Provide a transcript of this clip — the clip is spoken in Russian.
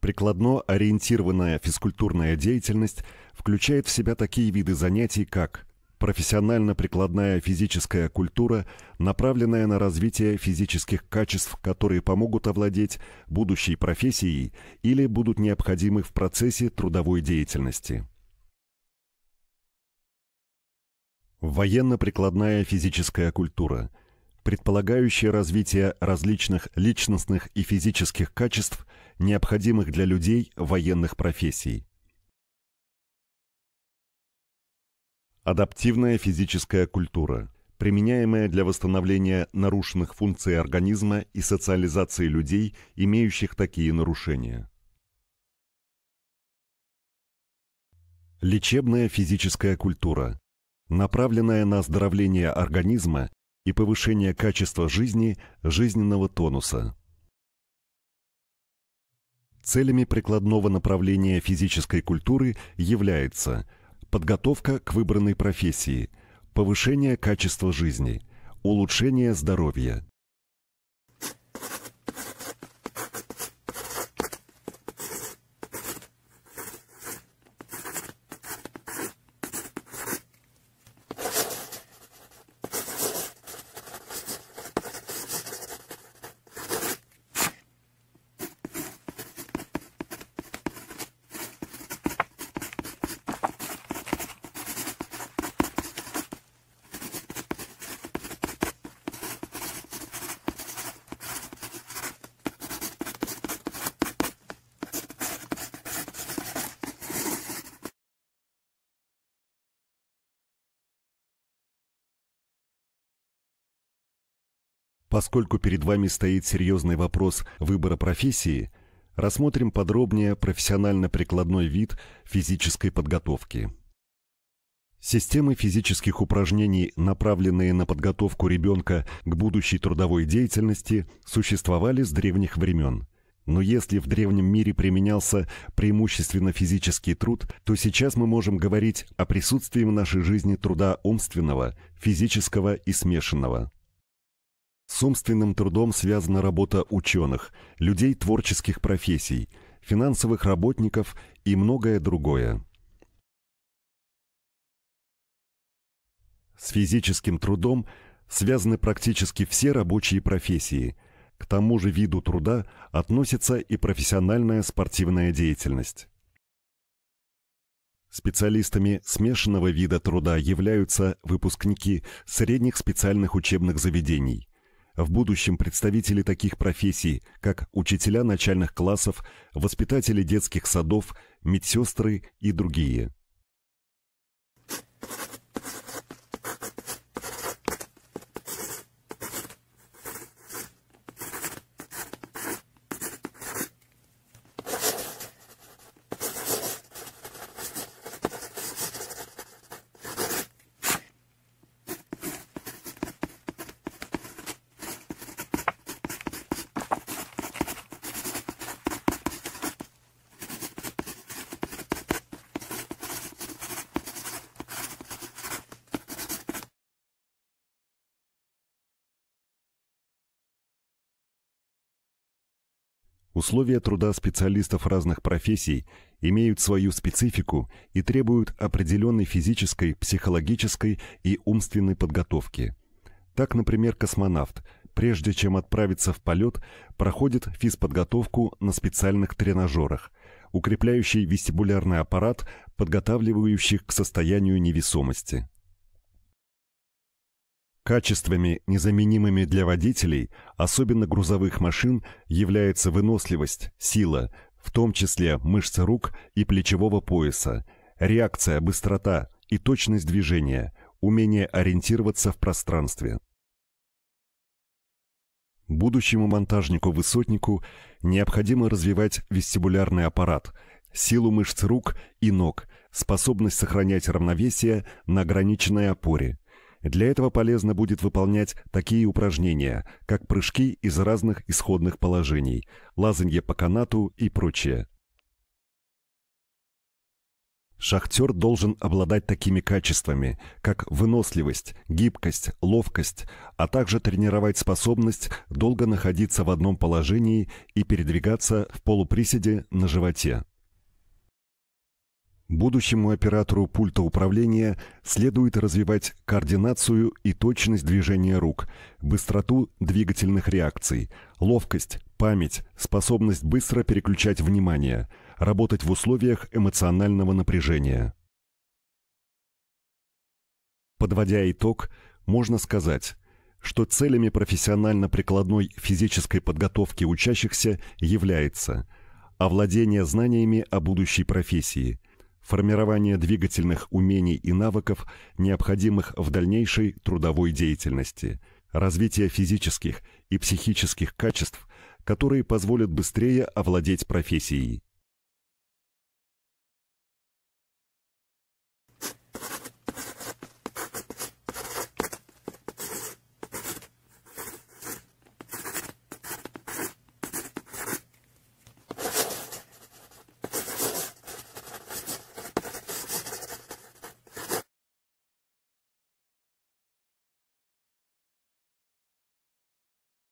Прикладно-ориентированная физкультурная деятельность включает в себя такие виды занятий, как профессионально-прикладная физическая культура, направленная на развитие физических качеств, которые помогут овладеть будущей профессией или будут необходимы в процессе трудовой деятельности. Военно-прикладная физическая культура – предполагающее развитие различных личностных и физических качеств, необходимых для людей военных профессий. Адаптивная физическая культура, применяемая для восстановления нарушенных функций организма и социализации людей, имеющих такие нарушения. Лечебная физическая культура, направленная на оздоровление организма и повышение качества жизни, жизненного тонуса. Целями прикладного направления физической культуры является подготовка к выбранной профессии, повышение качества жизни, улучшение здоровья – Поскольку перед вами стоит серьезный вопрос выбора профессии, рассмотрим подробнее профессионально-прикладной вид физической подготовки. Системы физических упражнений, направленные на подготовку ребенка к будущей трудовой деятельности, существовали с древних времен. Но если в древнем мире применялся преимущественно физический труд, то сейчас мы можем говорить о присутствии в нашей жизни труда умственного, физического и смешанного. С умственным трудом связана работа ученых, людей творческих профессий, финансовых работников и многое другое. С физическим трудом связаны практически все рабочие профессии. К тому же виду труда относится и профессиональная спортивная деятельность. Специалистами смешанного вида труда являются выпускники средних специальных учебных заведений, в будущем представители таких профессий, как учителя начальных классов, воспитатели детских садов, медсестры и другие – Условия труда специалистов разных профессий имеют свою специфику и требуют определенной физической, психологической и умственной подготовки. Так, например, космонавт, прежде чем отправиться в полет, проходит физподготовку на специальных тренажерах, укрепляющий вестибулярный аппарат, подготавливающих к состоянию невесомости. Качествами, незаменимыми для водителей, особенно грузовых машин, является выносливость, сила, в том числе мышцы рук и плечевого пояса, реакция, быстрота и точность движения, умение ориентироваться в пространстве. Будущему монтажнику-высотнику необходимо развивать вестибулярный аппарат, силу мышц рук и ног, способность сохранять равновесие на ограниченной опоре – для этого полезно будет выполнять такие упражнения, как прыжки из разных исходных положений, лазанье по канату и прочее. Шахтер должен обладать такими качествами, как выносливость, гибкость, ловкость, а также тренировать способность долго находиться в одном положении и передвигаться в полуприседе на животе. Будущему оператору пульта управления следует развивать координацию и точность движения рук, быстроту двигательных реакций, ловкость, память, способность быстро переключать внимание, работать в условиях эмоционального напряжения. Подводя итог, можно сказать, что целями профессионально-прикладной физической подготовки учащихся является овладение знаниями о будущей профессии – формирование двигательных умений и навыков, необходимых в дальнейшей трудовой деятельности, развитие физических и психических качеств, которые позволят быстрее овладеть профессией.